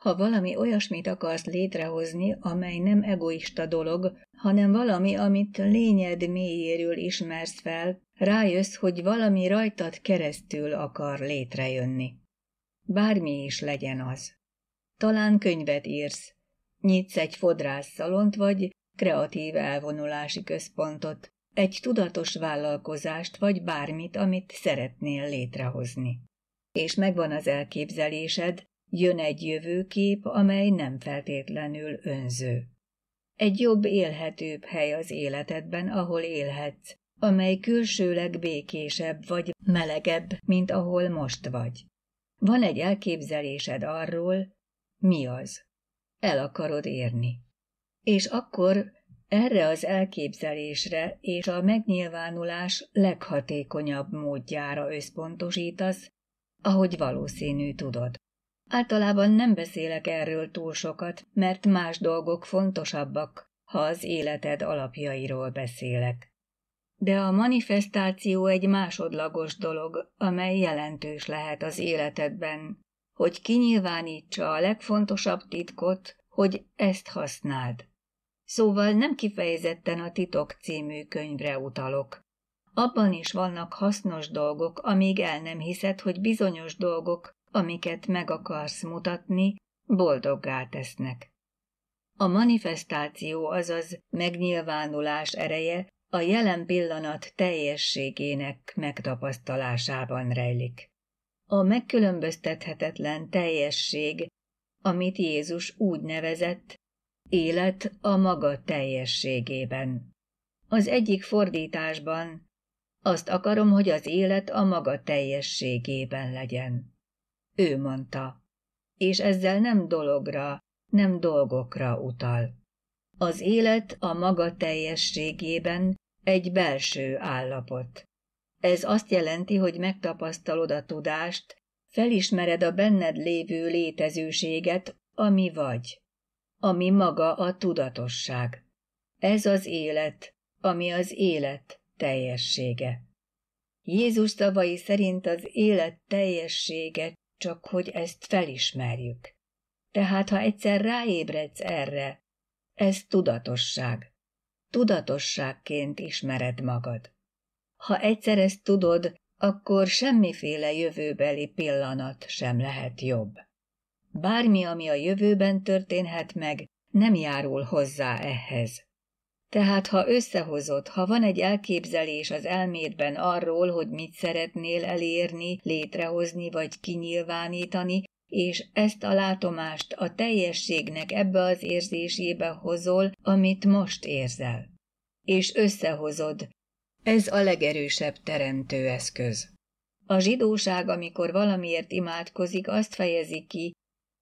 Ha valami olyasmit akarsz létrehozni, amely nem egoista dolog, hanem valami, amit lényed mélyéről ismersz fel, rájössz, hogy valami rajtad keresztül akar létrejönni. Bármi is legyen az. Talán könyvet írsz, nyitsz egy fodrászszalont vagy kreatív elvonulási központot, egy tudatos vállalkozást vagy bármit, amit szeretnél létrehozni. És megvan az elképzelésed, Jön egy jövőkép, amely nem feltétlenül önző. Egy jobb, élhetőbb hely az életedben, ahol élhetsz, amely külsőleg békésebb vagy melegebb, mint ahol most vagy. Van egy elképzelésed arról, mi az. El akarod érni. És akkor erre az elképzelésre és a megnyilvánulás leghatékonyabb módjára összpontosítasz, ahogy valószínű tudod. Általában nem beszélek erről túl sokat, mert más dolgok fontosabbak, ha az életed alapjairól beszélek. De a manifestáció egy másodlagos dolog, amely jelentős lehet az életedben, hogy kinyilvánítsa a legfontosabb titkot, hogy ezt használd. Szóval nem kifejezetten a Titok című könyvre utalok. Abban is vannak hasznos dolgok, amíg el nem hiszed, hogy bizonyos dolgok amiket meg akarsz mutatni, boldoggá tesznek. A manifestáció, azaz megnyilvánulás ereje a jelen pillanat teljességének megtapasztalásában rejlik. A megkülönböztethetetlen teljesség, amit Jézus úgy nevezett, élet a maga teljességében. Az egyik fordításban azt akarom, hogy az élet a maga teljességében legyen ő mondta, és ezzel nem dologra, nem dolgokra utal. Az élet a maga teljességében egy belső állapot. Ez azt jelenti, hogy megtapasztalod a tudást, felismered a benned lévő létezőséget, ami vagy, ami maga a tudatosság. Ez az élet, ami az élet teljessége. Jézus szavai szerint az élet teljessége csak hogy ezt felismerjük. Tehát, ha egyszer ráébredsz erre, ez tudatosság. Tudatosságként ismered magad. Ha egyszer ezt tudod, akkor semmiféle jövőbeli pillanat sem lehet jobb. Bármi, ami a jövőben történhet meg, nem járul hozzá ehhez. Tehát ha összehozod, ha van egy elképzelés az elmédben arról, hogy mit szeretnél elérni, létrehozni vagy kinyilvánítani, és ezt a látomást a teljességnek ebbe az érzésébe hozol, amit most érzel. És összehozod. Ez a legerősebb teremtő eszköz. A zsidóság, amikor valamiért imádkozik, azt fejezi ki,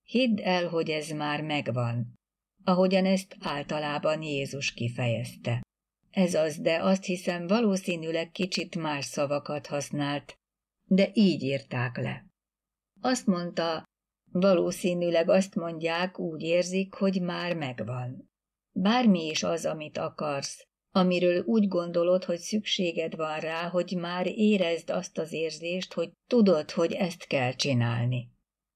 hidd el, hogy ez már megvan ahogyan ezt általában Jézus kifejezte. Ez az, de azt hiszem valószínűleg kicsit más szavakat használt, de így írták le. Azt mondta, valószínűleg azt mondják, úgy érzik, hogy már megvan. Bármi is az, amit akarsz, amiről úgy gondolod, hogy szükséged van rá, hogy már érezd azt az érzést, hogy tudod, hogy ezt kell csinálni.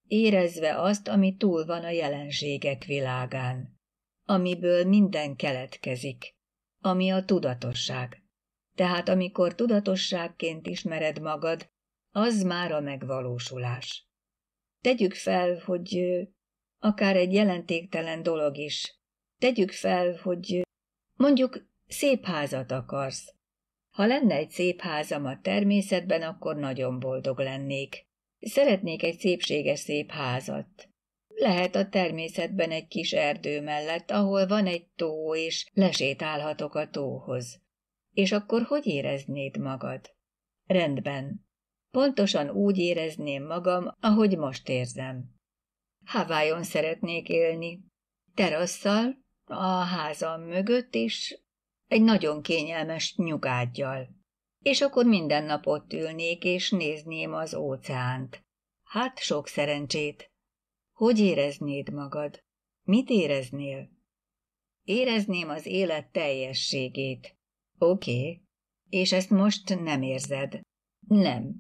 Érezve azt, ami túl van a jelenségek világán amiből minden keletkezik, ami a tudatosság. Tehát amikor tudatosságként ismered magad, az már a megvalósulás. Tegyük fel, hogy akár egy jelentéktelen dolog is. Tegyük fel, hogy mondjuk szép házat akarsz. Ha lenne egy szép házam a természetben, akkor nagyon boldog lennék. Szeretnék egy szépséges szép házat. Lehet a természetben egy kis erdő mellett, ahol van egy tó, és lesétálhatok a tóhoz. És akkor hogy éreznéd magad? Rendben. Pontosan úgy érezném magam, ahogy most érzem. Havájon szeretnék élni. Terasszal, a házam mögött, és egy nagyon kényelmes nyugágyjal. És akkor minden nap ott ülnék, és nézném az óceánt. Hát sok szerencsét! Hogy éreznéd magad? Mit éreznél? Érezném az élet teljességét. Oké. Okay. És ezt most nem érzed. Nem.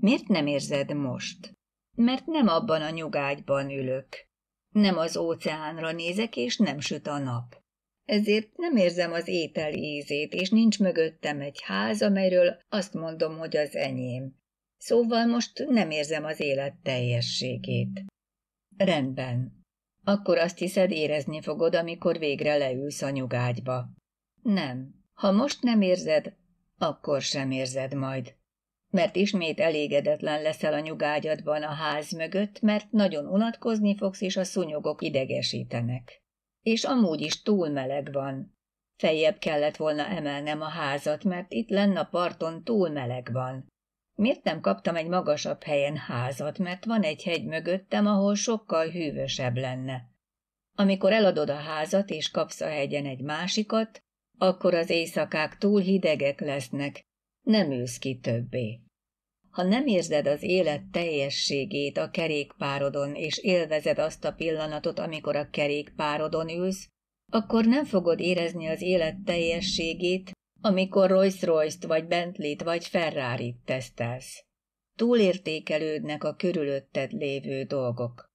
Miért nem érzed most? Mert nem abban a nyugágyban ülök. Nem az óceánra nézek, és nem süt a nap. Ezért nem érzem az étel ízét, és nincs mögöttem egy ház, amelyről azt mondom, hogy az enyém. Szóval most nem érzem az élet teljességét. Rendben. Akkor azt hiszed, érezni fogod, amikor végre leülsz a nyugágyba. Nem. Ha most nem érzed, akkor sem érzed majd. Mert ismét elégedetlen leszel a nyugágyadban a ház mögött, mert nagyon unatkozni fogsz, és a szunyogok idegesítenek. És amúgy is túl meleg van. Fejjebb kellett volna emelnem a házat, mert itt lenne a parton túl meleg van. Miért nem kaptam egy magasabb helyen házat, mert van egy hegy mögöttem, ahol sokkal hűvösebb lenne. Amikor eladod a házat és kapsz a hegyen egy másikat, akkor az éjszakák túl hidegek lesznek, nem ülsz ki többé. Ha nem érzed az élet teljességét a kerékpárodon, és élvezed azt a pillanatot, amikor a kerékpárodon ülsz, akkor nem fogod érezni az élet teljességét, amikor Rolls-Royce-t, vagy Bentley-t, vagy Ferrari-t tesztelsz. Túlértékelődnek a körülötted lévő dolgok.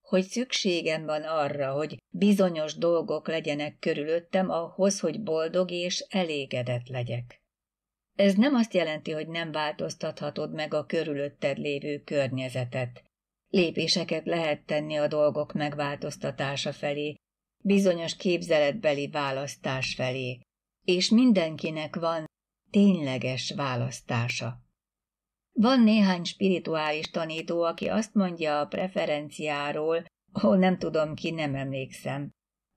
Hogy szükségem van arra, hogy bizonyos dolgok legyenek körülöttem ahhoz, hogy boldog és elégedett legyek. Ez nem azt jelenti, hogy nem változtathatod meg a körülötted lévő környezetet. Lépéseket lehet tenni a dolgok megváltoztatása felé, bizonyos képzeletbeli választás felé, és mindenkinek van tényleges választása. Van néhány spirituális tanító, aki azt mondja a preferenciáról, ó, nem tudom ki, nem emlékszem.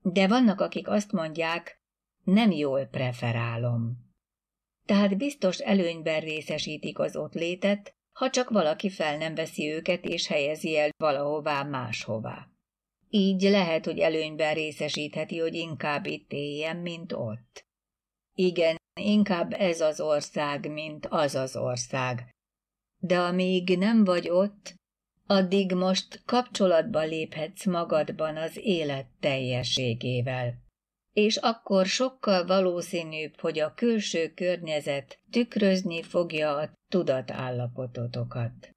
De vannak, akik azt mondják, nem jól preferálom. Tehát biztos előnyben részesítik az ott létet, ha csak valaki fel nem veszi őket és helyezi el valahová máshová. Így lehet, hogy előnyben részesítheti, hogy inkább itt éljen, mint ott. Igen, inkább ez az ország, mint az az ország. De amíg nem vagy ott, addig most kapcsolatba léphetsz magadban az élet teljességével. És akkor sokkal valószínűbb, hogy a külső környezet tükrözni fogja a tudatállapototokat.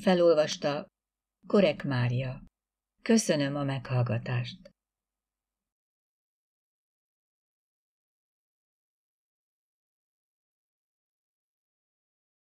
Felolvasta Korek Mária. Köszönöm a meghallgatást.